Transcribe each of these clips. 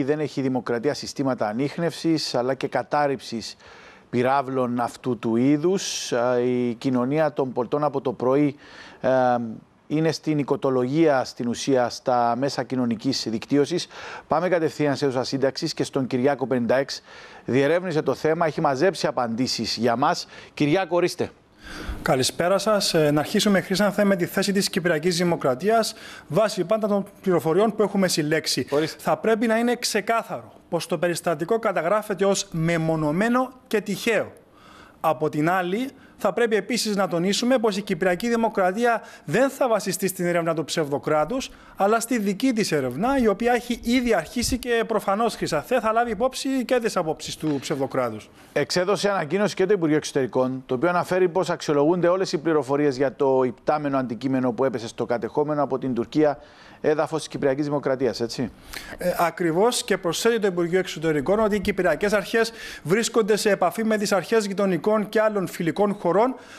Δεν έχει δημοκρατία συστήματα ανείχνευσης αλλά και κατάρριψης πυράβλων αυτού του είδους. Ε, η κοινωνία των πολιτών από το πρωί ε, είναι στην οικοτολογία στην ουσία στα μέσα κοινωνικής δικτύωσης. Πάμε κατευθείαν σε έδωσα σύνταξης και στον Κυριάκο 56. Διερεύνησε το θέμα, έχει μαζέψει απαντήσεις για μας. Κυριάκο, ορίστε. Καλησπέρα σας. Ε, να αρχίσουμε, Χρήσανθε, με τη θέση της Κυπριακής Δημοκρατίας βάσει πάντα των πληροφοριών που έχουμε συλλέξει. Θα πρέπει να είναι ξεκάθαρο πως το περιστατικό καταγράφεται ως μεμονωμένο και τυχαίο. Από την άλλη, θα πρέπει επίσης να τονίσουμε πως η Κυπριακή Δημοκρατία δεν θα βασιστεί στην έρευνα του ψευδοκράτους, αλλά στη δική της έρευνα, η οποία έχει ήδη αρχίσει και προφανώς χρυσαθέ θα λάβει υπόψη και τις απόψεις του ψευδοκράτους. Εξέδωσε ανακοίνωση και το Υπουργείο Εξωτερικών, το οποίο αναφέρει πως αξιολογούνται όλες οι πληροφορίες για το υπτάμενο αντικείμενο που έπεσε στο κατεχόμενο από την Τουρκία έδαφος της Κυπριακής Δημοκρατίας, έτσι. Ε, Ακριβώς και προσθέτει το Υπουργείο Εξωτερικών ότι οι Κυπριακές Αρχές βρίσκονται σε επαφή με τις αρχές γειτονικών και άλλων φιλικών χωρών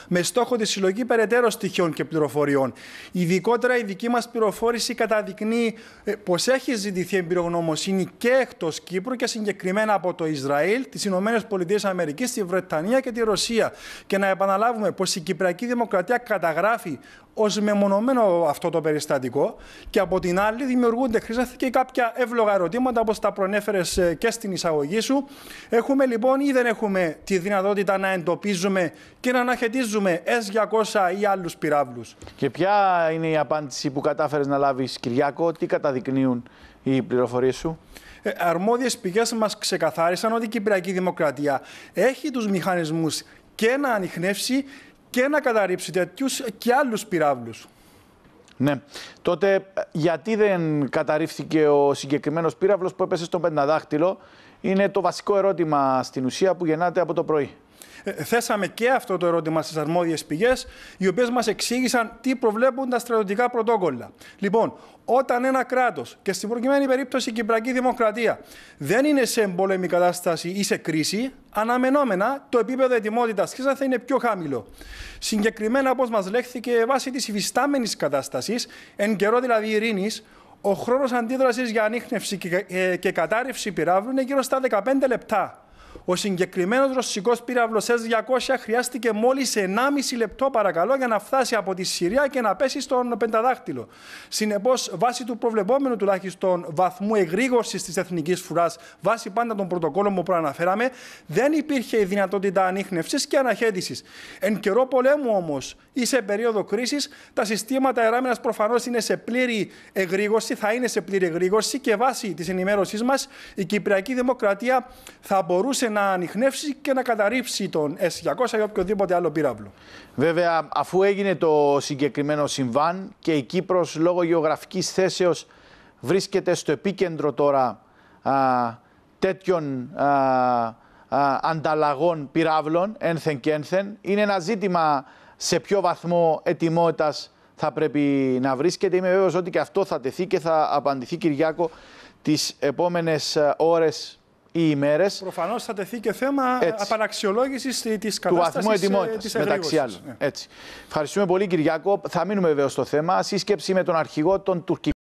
με στόχο τη συλλογή περαιτέρω στοιχείων και πληροφοριών. Ειδικότερα η δική μας πληροφόρηση καταδεικνύει ε, πως έχει ζητηθεί εμπειρογνωμοσύνη και εκτός Κύπρου και συγκεκριμένα από το Ισραήλ, τις ΗΠΑ, τη Βρετανία και τη Ρωσία. Και να επαναλάβουμε πως η Κυπριακή Δημοκρατία καταγράφει ως μεμονωμένο αυτό το περιστατικό και από την άλλη δημιουργούνται χρήσταθε και κάποια εύλογα ερωτήματα όπως τα προνέφερε ε, και στην εισαγωγή σου. Έχουμε λοιπόν ή δεν έχουμε τη δυνατότητα να εντοπίζουμε και να αναχαιτίζουμε S200 ή άλλους πυράβλους. Και ποια είναι η απάντηση που κατάφερες να λάβεις, Κυριακό, τι καταδεικνύουν οι πληροφορίες σου. Ε, Αρμόδιες πηγές μας ξεκαθάρισαν ότι η Κυπριακή Δημοκρατία έχει τους μηχανισμούς και να ανοιχνεύσει και να καταρρύψει τέτοιους και άλλους πυράβλους. Ναι. Τότε ε, γιατί δεν καταρρύφθηκε ο συγκεκριμένος πύραυλος που έπεσε στον πενταδάχτυλο, είναι το βασικό ερώτημα στην ουσία που γεννάται από το πρωί. Ε, θέσαμε και αυτό το ερώτημα στις αρμόδιες πηγές, οι οποίες μας εξήγησαν τι προβλέπουν τα στρατιωτικά πρωτόκολλα. Λοιπόν, όταν ένα κράτος, και στην προκειμένη περίπτωση η Κυπριακή Δημοκρατία, δεν είναι σε εμπόλεμη κατάσταση ή σε κρίση, αναμενόμενα το επίπεδο ετοιμότητας χρήσα θα είναι πιο χαμηλό. Συγκεκριμένα, όπως μας λέχθηκε, βάσει της υφιστάμενης κατάστασης, εν καιρό δηλαδή ειρήνης, ο χρόνος αντίδρασης για ανείχνευση και ε, κατάρρευση πυράβλου είναι γύρω στα 15 λεπτά. Ο συγκεκριμένος ρωσικός πύραυλος S200 χρειάστηκε μόλις 1,5 λεπτό, παρακαλώ, για να φτάσει από τη Συρία και να πέσει στον πενταδάχτυλο. Συνεπώς, βάσει του προβλεπόμενου τουλάχιστον βαθμού εγρήγορσης της εθνικής φουρά, βάσει πάντα των πρωτοκόλων που προαναφέραμε, δεν υπήρχε η δυνατότητα ανείχνευσης και αναχέτησης. Εν καιρό πολέμου όμως ή σε περίοδο κρίσης, τα συστήματα εράμενα προφανώς είναι σε πλήρη εγρήγορση, θα είναι σε πλήρη εγρήγορση και βάσει της ενημέρωσής μας, η Κυπριακή Δημοκρατία θα μπορούσε να ανοιχνεύσει και να καταρρύψει τον S200 ή οποιοδήποτε άλλο πύραυλο. Βέβαια, αφού έγινε το συγκεκριμένο συμβάν και η Κύπρος λόγω γεωγραφικής θέσεως βρίσκεται στο επίκεντρο τώρα α, τέτοιων α, ανταλλαγών πυράβλων, ένθεν και ένθεν, είναι ένα ζήτημα σε ποιο βαθμό ετοιμότητας θα πρέπει να βρίσκεται. Είμαι βέβαιος ότι και αυτό θα τεθεί και θα απαντηθεί Κυριάκο τις επόμενες ώρες οι ημέρες. Προφανώς θα τεθεί και θέμα απαναξιολόγηση τη κατάσταση ε, της μεταξύ άλλων. Ναι. Έτσι. Ευχαριστούμε πολύ, Κυριακό. Θα μείνουμε βέβαια στο θέμα. Σύσκεψη με τον αρχηγό των τουρκικών.